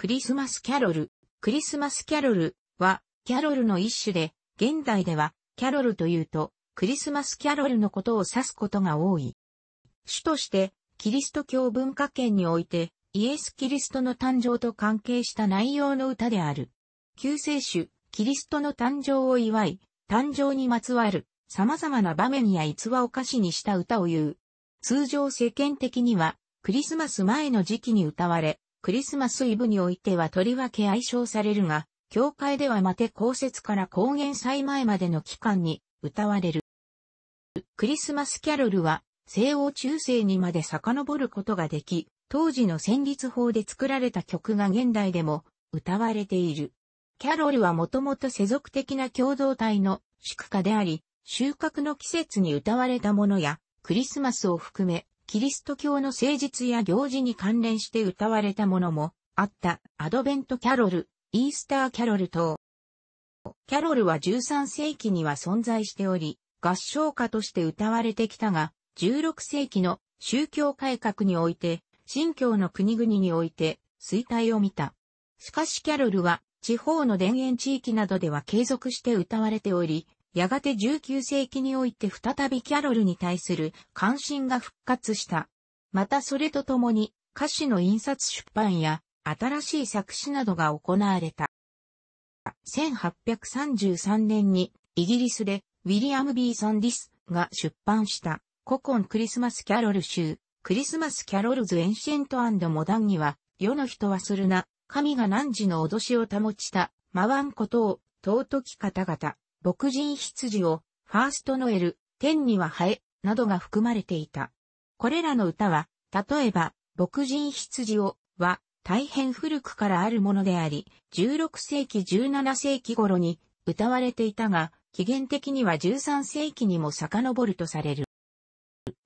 クリスマスキャロル。クリスマスキャロルは、キャロルの一種で、現代では、キャロルというと、クリスマスキャロルのことを指すことが多い。主として、キリスト教文化圏において、イエス・キリストの誕生と関係した内容の歌である。救世主、キリストの誕生を祝い、誕生にまつわる、様々な場面や逸話を歌詞にした歌を言う。通常世間的には、クリスマス前の時期に歌われ、クリスマスイブにおいてはとりわけ愛称されるが、教会ではまて公設から公原祭前までの期間に歌われる。クリスマスキャロルは西欧中世にまで遡ることができ、当時の旋律法で作られた曲が現代でも歌われている。キャロルはもともと世俗的な共同体の祝歌であり、収穫の季節に歌われたものや、クリスマスを含めキリスト教の聖実や行事に関連して歌われたものもあったアドベントキャロル、イースターキャロル等。キャロルは13世紀には存在しており、合唱歌として歌われてきたが、16世紀の宗教改革において、新教の国々において衰退を見た。しかしキャロルは地方の田園地域などでは継続して歌われており、やがて19世紀において再びキャロルに対する関心が復活した。またそれとともに歌詞の印刷出版や新しい作詞などが行われた。1833年にイギリスでウィリアム・ー・サンディスが出版した古今クリスマスキャロル集クリスマスキャロルズ・エンシェントモダンには世の人はするな神が何時の脅しを保ちた、まわんことを尊き方々。牧人羊を、ファーストノエル、天にはハエ、などが含まれていた。これらの歌は、例えば、牧人羊を、は、大変古くからあるものであり、16世紀17世紀頃に歌われていたが、起源的には13世紀にも遡るとされる。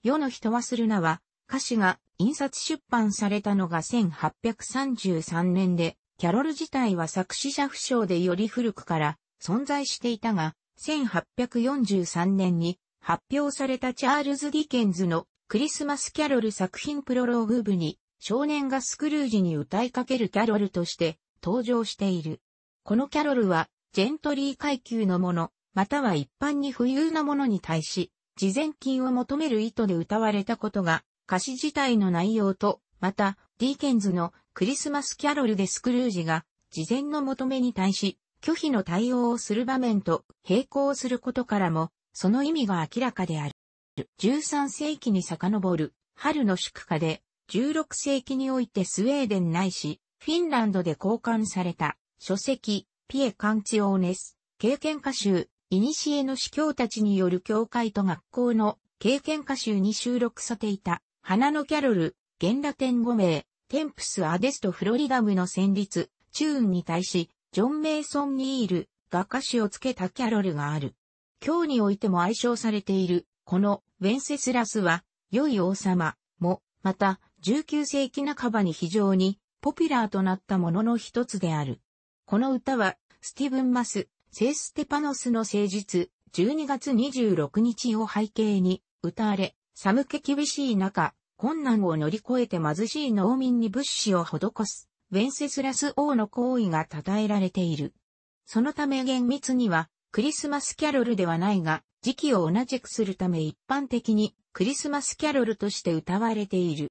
世の人はするなは、歌詞が印刷出版されたのが1833年で、キャロル自体は作詞者不詳でより古くから存在していたが、1843年に発表されたチャールズ・ディケンズのクリスマス・キャロル作品プロローグ部に少年がスクルージに歌いかけるキャロルとして登場している。このキャロルはジェントリー階級のもの、または一般に富裕なものに対し、事前金を求める意図で歌われたことが歌詞自体の内容と、また、ディーケンズのクリスマスキャロルでスクルージが事前の求めに対し、拒否の対応をする場面と並行することからも、その意味が明らかである。13世紀に遡る春の祝歌で、16世紀においてスウェーデンないし、フィンランドで交換された書籍、ピエ・カンチオーネス、経験歌集、イニシエの司教たちによる教会と学校の経験歌集に収録されていた、花のキャロル、原羅天5名、テンプス・アデスト・フロリダムの旋律、チューンに対し、ジョン・メイソン・ニールが歌詞をつけたキャロルがある。今日においても愛称されている、このウェンセスラスは、良い王様も、また、19世紀半ばに非常にポピュラーとなったものの一つである。この歌は、スティブン・マス、セステパノスの誠実、12月26日を背景に、歌われ、寒気厳しい中、困難を乗り越えて貧しい農民に物資を施す。ウェンセスラス王の行為が称えられている。そのため厳密には、クリスマスキャロルではないが、時期を同じくするため一般的にクリスマスキャロルとして歌われている。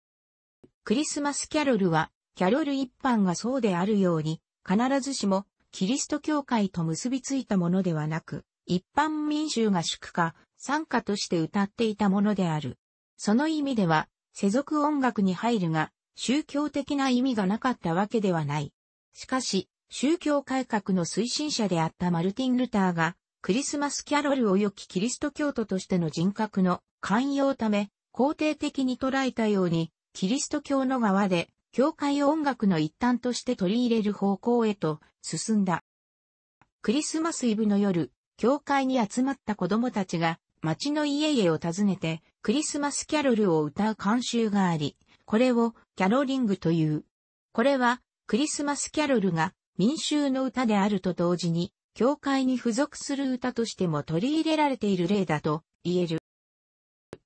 クリスマスキャロルは、キャロル一般がそうであるように、必ずしもキリスト教会と結びついたものではなく、一般民衆が祝歌、参加として歌っていたものである。その意味では、世俗音楽に入るが、宗教的な意味がなかったわけではない。しかし、宗教改革の推進者であったマルティン・ルターが、クリスマスキャロルを良きキリスト教徒としての人格の寛容ため、肯定的に捉えたように、キリスト教の側で、教会を音楽の一端として取り入れる方向へと進んだ。クリスマスイブの夜、教会に集まった子供たちが街の家々を訪ねてクリスマスキャロルを歌う慣習があり、これをキャロリングという。これはクリスマスキャロルが民衆の歌であると同時に、教会に付属する歌としても取り入れられている例だと言える。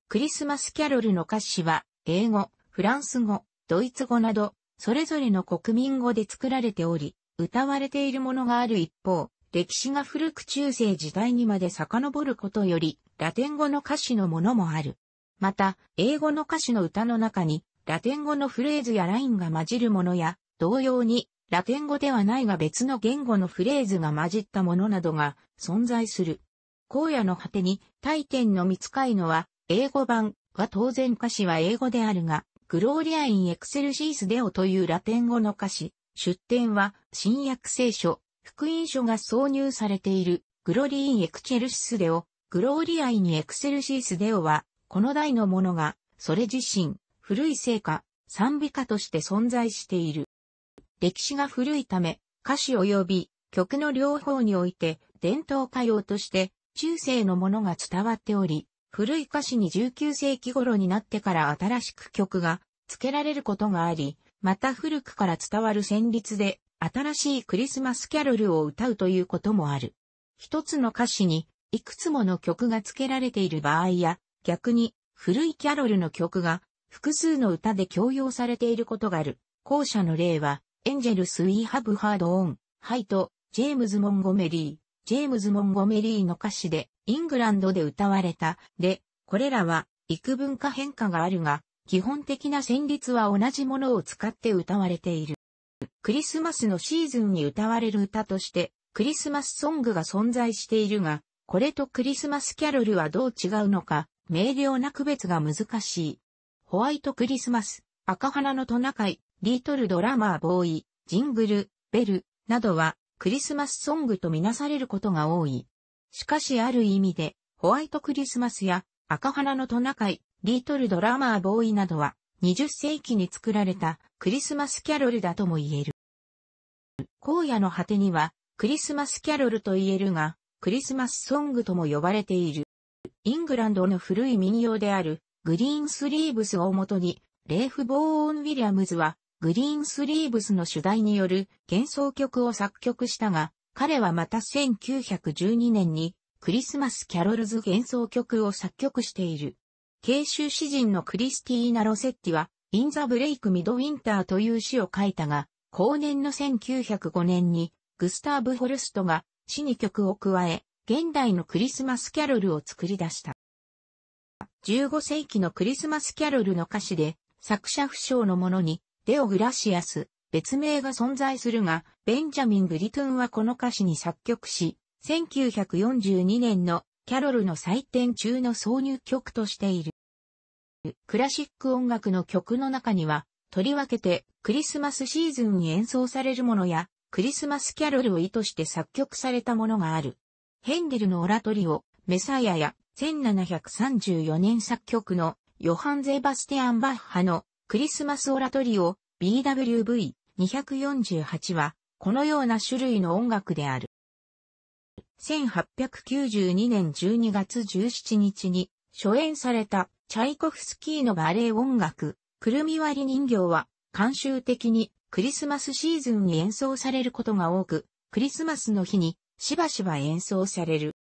クリスマスキャロルの歌詞は、英語、フランス語、ドイツ語など、それぞれの国民語で作られており、歌われているものがある一方、歴史が古く中世時代にまで遡ることより、ラテン語の歌詞のものもある。また、英語の歌詞の歌の中に、ラテン語のフレーズやラインが混じるものや、同様に、ラテン語ではないが別の言語のフレーズが混じったものなどが存在する。荒野の果てに、大天の見つかいのは、英語版は当然歌詞は英語であるが、グローリア・イン・エクセルシース・デオというラテン語の歌詞、出典は、新約聖書、福音書が挿入されている、グロリー・イン・エクチェルシス・デオ、グローリア・イン・エクセルシース・デオは、この代のものが、それ自身、古い聖歌、賛美歌として存在している。歴史が古いため、歌詞及び曲の両方において伝統歌謡として中世のものが伝わっており、古い歌詞に19世紀頃になってから新しく曲が付けられることがあり、また古くから伝わる旋律で新しいクリスマスキャロルを歌うということもある。一つの歌詞にいくつもの曲が付けられている場合や、逆に古いキャロルの曲が複数の歌で強要されていることがある。後者の例は、エンジェルス・イー・ハブ・ハード・オン、ハイト、ジェームズ・モンゴメリー、ジェームズ・モンゴメリーの歌詞で、イングランドで歌われた、で、これらは、幾分か変化があるが、基本的な旋律は同じものを使って歌われている。クリスマスのシーズンに歌われる歌として、クリスマスソングが存在しているが、これとクリスマスキャロルはどう違うのか、明瞭な区別が難しい。ホワイトクリスマス、赤花のトナカイ、リートルドラマーボーイ、ジングル、ベル、などは、クリスマスソングとみなされることが多い。しかしある意味で、ホワイトクリスマスや赤花のトナカイ、リートルドラマーボーイなどは、20世紀に作られたクリスマスキャロルだとも言える。荒野の果てには、クリスマスキャロルと言えるが、クリスマスソングとも呼ばれている。イングランドの古い民謡である、グリーンスリーブスをもとに、レーフ・ボーン・ウィリアムズは、グリーンスリーブスの主題による幻想曲を作曲したが、彼はまた1912年に、クリスマス・キャロルズ幻想曲を作曲している。慶州詩人のクリスティーナ・ロセッティは、イン・ザ・ブレイク・ミド・ウィンターという詩を書いたが、後年の1905年に、グスターブ・ホルストが詩に曲を加え、現代のクリスマスキャロルを作り出した。15世紀のクリスマスキャロルの歌詞で、作者不詳のものに、デオ・グラシアス、別名が存在するが、ベンジャミン・グリトゥンはこの歌詞に作曲し、1942年のキャロルの祭典中の挿入曲としている。クラシック音楽の曲の中には、とりわけてクリスマスシーズンに演奏されるものや、クリスマスキャロルを意図して作曲されたものがある。ヘンデルのオラトリオ、メサイアや1734年作曲のヨハン・ゼバスティアン・バッハのクリスマスオラトリオ BWV248 はこのような種類の音楽である。1892年12月17日に初演されたチャイコフスキーのバレエ音楽、くるみ割り人形は慣習的にクリスマスシーズンに演奏されることが多く、クリスマスの日にしばしば演奏される。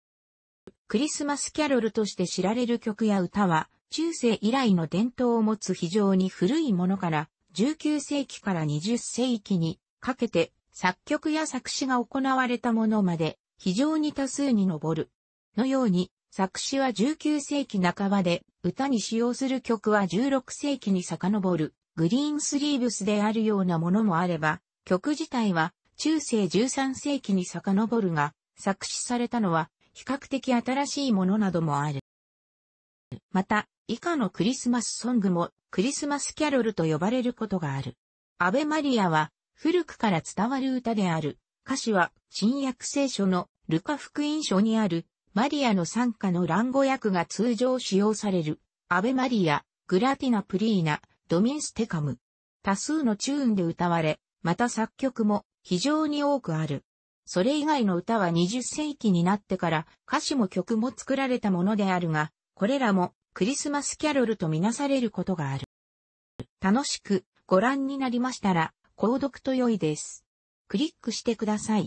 クリスマスキャロルとして知られる曲や歌は、中世以来の伝統を持つ非常に古いものから、19世紀から20世紀にかけて作曲や作詞が行われたものまで非常に多数に上る。のように、作詞は19世紀半ばで、歌に使用する曲は16世紀に遡る、グリーンスリーブスであるようなものもあれば、曲自体は中世13世紀に遡るが、作詞されたのは比較的新しいものなどもある。また、以下のクリスマスソングもクリスマスキャロルと呼ばれることがある。アベマリアは古くから伝わる歌である。歌詞は新約聖書のルカ福音書にあるマリアの参加の乱語訳が通常使用される。アベマリア、グラティナプリーナ、ドミンステカム。多数のチューンで歌われ、また作曲も非常に多くある。それ以外の歌は20世紀になってから歌詞も曲も作られたものであるが、これらもクリスマスキャロルとみなされることがある。楽しくご覧になりましたら、購読と良いです。クリックしてください。